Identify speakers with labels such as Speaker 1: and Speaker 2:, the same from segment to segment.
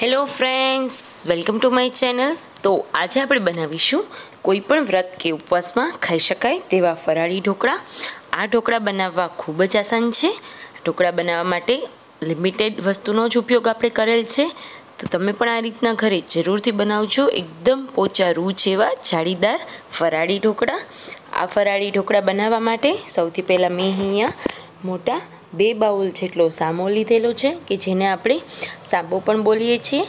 Speaker 1: hello friends welcome to my channel તો આજે આપણે બનાવીશું કોઈપણ વ્રત કે ઉપવાસમાં ખાઈ શકાય તેવા ફરાળી ઢોકળા આ ઢોકળા બનાવવા ખૂબ જ આસાન છે ઢોકળા બનાવવા માટે લિમિટેડ વસ્તુનો જ ઉપયોગ આપણે કરેલ છે તો તમે પણ આ રીતના ઘરે જરૂરથી બનાવજો એકદમ પોચા રૂ જેવા જાળીદાર ફરાળી ઢોકળા આ ફરાળી ઢોકળા બનાવવા માટે સૌથી પહેલાં મેં અહીંયા મોટા બે બાઉલ જેટલો સામો લીધેલો છે કે જેને આપણે સાબો પણ બોલીએ છીએ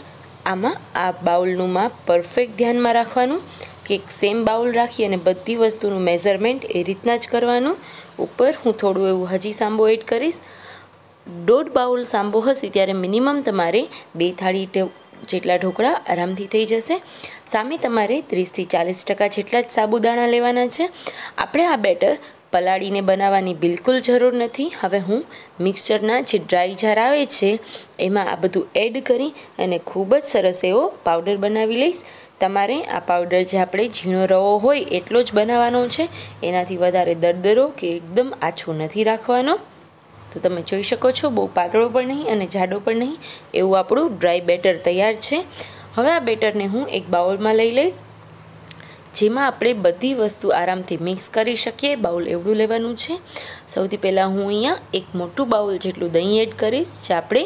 Speaker 1: આમાં આ બાઉલનું માપ પરફેક્ટ ધ્યાનમાં રાખવાનું કે સેમ બાઉલ રાખી અને બધી વસ્તુનું મેઝરમેન્ટ એ રીતના જ કરવાનું ઉપર હું થોડું એવું હજી સાંબો એડ કરીશ દોઢ બાઉલ સાંબો હશે ત્યારે મિનિમમ તમારે બે થાળી જેટલા ઢોકળા આરામથી થઈ જશે સામે તમારે ત્રીસથી ચાલીસ ટકા જેટલા જ સાબુદાણા લેવાના છે આપણે આ બેટર પલાળીને બનાવવાની બિલકુલ જરૂર નથી હવે હું મિક્સચરના જે ડ્રાય જાર આવે છે એમાં આ બધું એડ કરી અને ખૂબ જ સરસ એવો પાવડર બનાવી લઈશ તમારે આ પાવડર જે આપણે ઝીણો રવો હોય એટલો જ બનાવવાનો છે એનાથી વધારે દરદરો કે એકદમ આછો નથી રાખવાનો તો તમે જોઈ શકો છો બહુ પાતળો પણ નહીં અને જાડો પણ નહીં એવું આપણું ડ્રાય બેટર તૈયાર છે હવે આ બેટરને હું એક બાઉલમાં લઈ લઈશ જેમાં આપણે બધી વસ્તુ આરામથી મિક્સ કરી શકીએ બાઉલ એવડું લેવાનું છે સૌથી પહેલાં હું અહીંયા એક મોટું બાઉલ જેટલું દહીં એડ કરીશ જે આપણે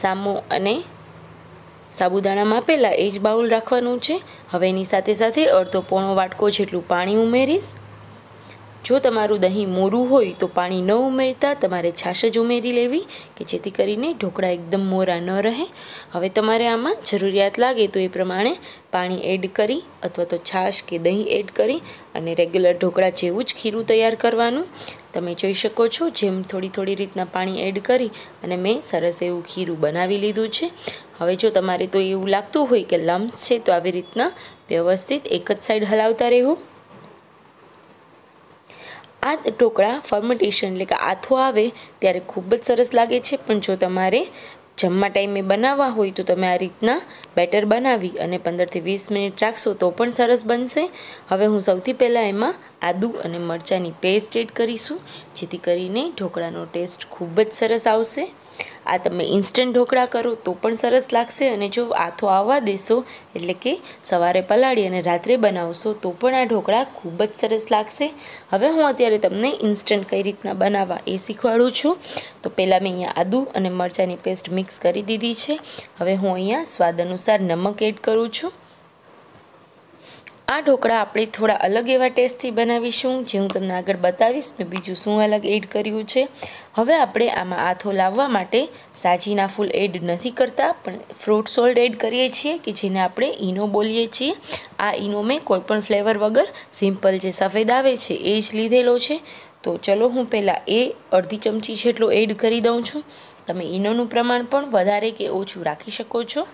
Speaker 1: સામો અને સાબુદાણામાં પહેલાં એ જ બાઉલ રાખવાનું છે હવે એની સાથે સાથે અડધો પોણો વાટકો જેટલું પાણી ઉમેરીશ જો તમારું દહીં મોરું હોય તો પાણી ન ઉમેરતા તમારે છાશ જ ઉમેરી લેવી કે જેથી કરીને ઢોકળા એકદમ મોરા ન રહે હવે તમારે આમાં જરૂરિયાત લાગે તો એ પ્રમાણે પાણી એડ કરી અથવા તો છાશ કે દહીં એડ કરી અને રેગ્યુલર ઢોકળા જેવું જ ખીરું તૈયાર કરવાનું તમે જોઈ શકો છો જેમ થોડી થોડી રીતના પાણી એડ કરી અને મેં સરસ એવું ખીરું બનાવી લીધું છે હવે જો તમારે તો એવું લાગતું હોય કે લમ્સ છે તો આવી રીતના વ્યવસ્થિત એક જ સાઈડ હલાવતા રહેવું આ ઢોકળા ફર્મેન્ટેશન એટલે કે આથો આવે ત્યારે ખૂબ જ સરસ લાગે છે પણ જો તમારે જમવા ટાઈમે બનાવવા હોય તો તમે આ રીતના બેટર બનાવી અને પંદરથી વીસ મિનિટ રાખશો તો પણ સરસ બનશે હવે હું સૌથી પહેલાં એમાં આદુ અને મરચાંની પેસ્ટ એડ કરીશું જેથી કરીને ઢોકળાનો ટેસ્ટ ખૂબ જ સરસ આવશે આ તમે ઇન્સ્ટન્ટ ઢોકળા કરો તો પણ સરસ લાગશે અને જો આથો આવવા દેશો એટલે કે સવારે પલાળી અને રાત્રે બનાવશો તો પણ આ ઢોકળા ખૂબ જ સરસ લાગશે હવે હું અત્યારે તમને ઇન્સ્ટન્ટ કઈ રીતના બનાવવા એ શીખવાડું છું તો પહેલાં મેં અહીંયા આદુ અને મરચાંની પેસ્ટ મિક્સ કરી દીધી છે હવે હું અહીંયા સ્વાદ અનુસાર નમક એડ કરું છું આ ઢોકળા આપણે થોડા અલગ એવા ટેસ્ટથી બનાવીશું જે હું તમને આગળ બતાવીશ મેં બીજું શું અલગ એડ કર્યું છે હવે આપણે આમાં આથો લાવવા માટે સાજીના ફૂલ એડ નથી કરતા પણ ફ્રૂટ સોલ્ડ એડ કરીએ છીએ કે જેને આપણે ઈનો બોલીએ છીએ આ ઈનો મેં કોઈપણ ફ્લેવર વગર સિમ્પલ જે સફેદ આવે છે એ જ લીધેલો છે તો ચલો હું પહેલાં એ અડધી ચમચી જેટલો એડ કરી દઉં છું તમે ઈનોનું પ્રમાણ પણ વધારે કે ઓછું રાખી શકો છો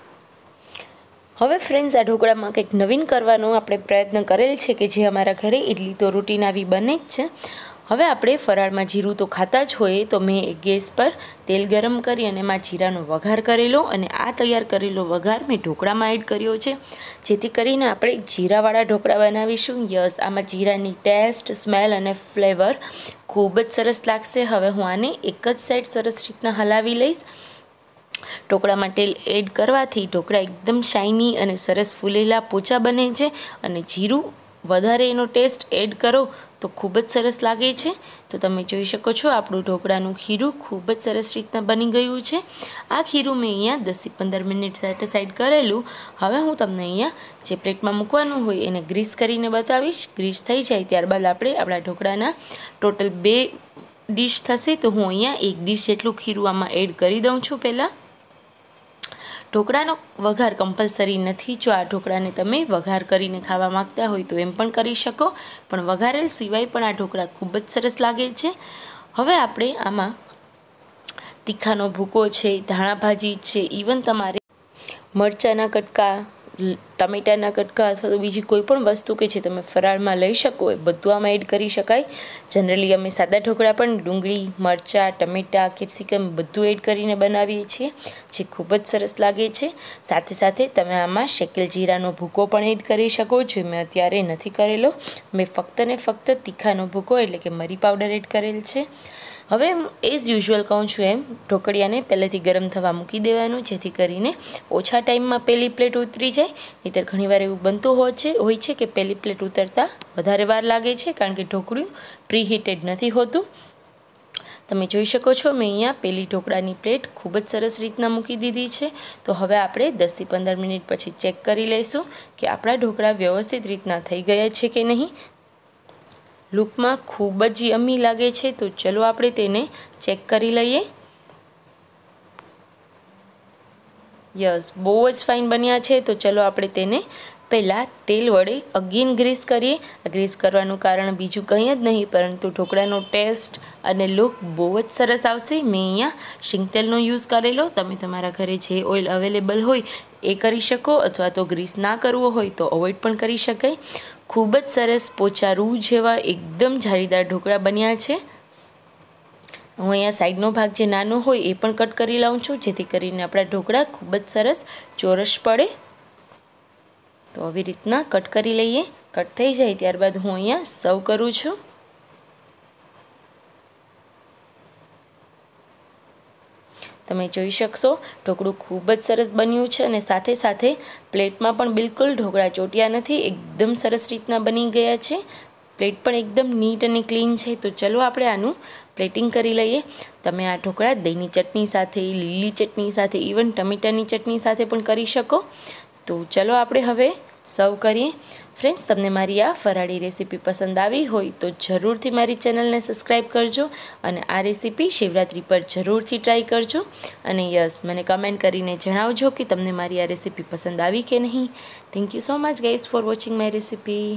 Speaker 1: હવે ફ્રેન્ડ્સ આ ઢોકળામાં કંઈક નવીન કરવાનો આપણે પ્રયત્ન કરેલ છે કે જે અમારા ઘરે ઇડલી તો રૂટીન આવી બને જ છે હવે આપણે ફરાળમાં જીરું તો ખાતા જ હોઈએ તો મેં એક ગેસ પર તેલ ગરમ કરી અને એમાં જીરાનો વઘાર કરેલો અને આ તૈયાર કરેલો વઘાર મેં ઢોકળામાં એડ કર્યો છે જેથી કરીને આપણે જીરાવાળા ઢોકળા બનાવીશું યસ આમાં જીરાની ટેસ્ટ સ્મેલ અને ફ્લેવર ખૂબ જ સરસ લાગશે હવે હું આને એક જ સાઈડ સરસ રીતના હલાવી લઈશ ઢોકળામાં તેલ એડ કરવાથી ઢોકળા એકદમ શાઇની અને સરસ ફૂલેલા પોચા બને છે અને જીરું વધારે એનો ટેસ્ટ એડ કરો તો ખૂબ જ સરસ લાગે છે તો તમે જોઈ શકો છો આપણું ઢોકળાનું ખીરું ખૂબ જ સરસ રીતના બની ગયું છે આ ખીરું મેં અહીંયા દસથી પંદર મિનિટ સેટ સાઈડ કરેલું હવે હું તમને અહીંયા જે પ્લેટમાં મૂકવાનું હોય એને ગ્રીસ કરીને બતાવીશ ગ્રીસ થઈ જાય ત્યારબાદ આપણે આપણા ઢોકળાના ટોટલ બે ડીશ થશે તો હું અહીંયા એક ડીશ જેટલું ખીરું આમાં એડ કરી દઉં છું પહેલાં ઢોકળાનો વઘાર કમ્પલસરી નથી જો આ ઢોકળાને તમે વઘાર કરીને ખાવા માગતા હોય તો એમ પણ કરી શકો પણ વઘારેલ સિવાય પણ આ ઢોકળા ખૂબ જ સરસ લાગે છે હવે આપણે આમાં તીખાનો ભૂકો છે ધાણાભાજી છે ઇવન તમારે મરચાંના કટકા ટામેટાના કટકા અથવા તો બીજી કોઈ પણ વસ્તુ કે જે તમે ફરાળમાં લઈ શકો એ બધું આમાં એડ કરી શકાય જનરલી અમે સાદા ઢોકળા પણ ડુંગળી મરચાં ટમેટાં કેપ્સિકમ બધું એડ કરીને બનાવીએ છીએ જે ખૂબ જ સરસ લાગે છે સાથે સાથે તમે આમાં શેકેલ જીરાનો ભૂકો પણ એડ કરી શકો જે મેં અત્યારે નથી કરેલો મેં ફક્ત ને ફક્ત તીખાનો ભૂકો એટલે કે મરી પાવડર એડ કરેલ છે હવે એઝ યુઝ્યુઅલ કહું છું એમ ઢોકળિયાને પહેલેથી ગરમ થવા મૂકી દેવાનું જેથી કરીને ઓછા ટાઈમમાં પહેલી પ્લેટ ઉતરી જાય નહીંતર ઘણીવાર એવું બનતું હોય છે હોય છે કે પહેલી પ્લેટ ઉતરતા વધારે વાર લાગે છે કારણ કે ઢોકળિયું પ્રીહીટેડ નથી હોતું તમે જોઈ શકો છો મેં અહીંયા પેલી ઢોકળાની પ્લેટ ખૂબ જ સરસ રીતના મૂકી દીધી છે તો હવે આપણે દસથી પંદર મિનિટ પછી ચેક કરી લઈશું કે આપણા ઢોકળા વ્યવસ્થિત રીતના થઈ ગયા છે કે નહીં લુકમાં ખૂબ જ યમી લાગે છે તો ચલો આપણે તેને ચેક કરી લઈએ યસ બહુ જ ફાઇન બન્યા છે તો ચલો આપણે તેને પહેલાં તેલ વડે અગેન ગ્રીસ કરીએ ગ્રીસ કરવાનું કારણ બીજું કંઈ જ નહીં પરંતુ ઢોકળાનો ટેસ્ટ અને લુક બહુ જ સરસ આવશે મેં અહીંયા શિંગતેલનો યુઝ કરેલો તમે તમારા ઘરે જે ઓઇલ અવેલેબલ હોય એ કરી શકો અથવા તો ગ્રીસ ના કરવો હોય તો અવોઇડ પણ કરી શકાય ખૂબ જ સરસ પોચા રૂ જેવા એકદમ જાળીદાર ઢોકળા બન્યા છે હું અહીંયા સાઈડનો ભાગ જે નાનો હોય એ પણ કટ કરી લઉં છું જેથી કરીને આપણા ઢોકળા ખૂબ જ સરસ ચોરસ પડે તો આવી રીતના કટ કરી લઈએ કટ થઈ જાય ત્યારબાદ હું અહીંયા સર્વ કરું છું તમે જોઈ શકશો ઢોકળું ખૂબ જ સરસ બન્યું છે અને સાથે સાથે પ્લેટમાં પણ બિલકુલ ઢોકળા ચોટ્યા નથી એકદમ સરસ રીતના બની ગયા છે પ્લેટ પણ એકદમ નીટ અને ક્લીન છે તો ચલો આપણે આનું પ્લેટિંગ કરી લઈએ તમે આ ઢોકળા દહીંની ચટણી સાથે લીલી ચટણી સાથે ઇવન ટમેટાની ચટણી સાથે પણ કરી શકો તો ચલો આપણે હવે સર્વ કરીએ ફ્રેન્ડ્સ તમને મારી આ ફરાળી રેસીપી પસંદ આવી હોય તો જરૂરથી મારી ચેનલને સબસ્ક્રાઈબ કરજો અને આ રેસીપી શિવરાત્રી પર જરૂરથી ટ્રાય કરજો અને યસ મને કમેન્ટ કરીને જણાવજો કે તમને મારી આ રેસીપી પસંદ આવી કે નહીં thank you so much guys for watching my recipe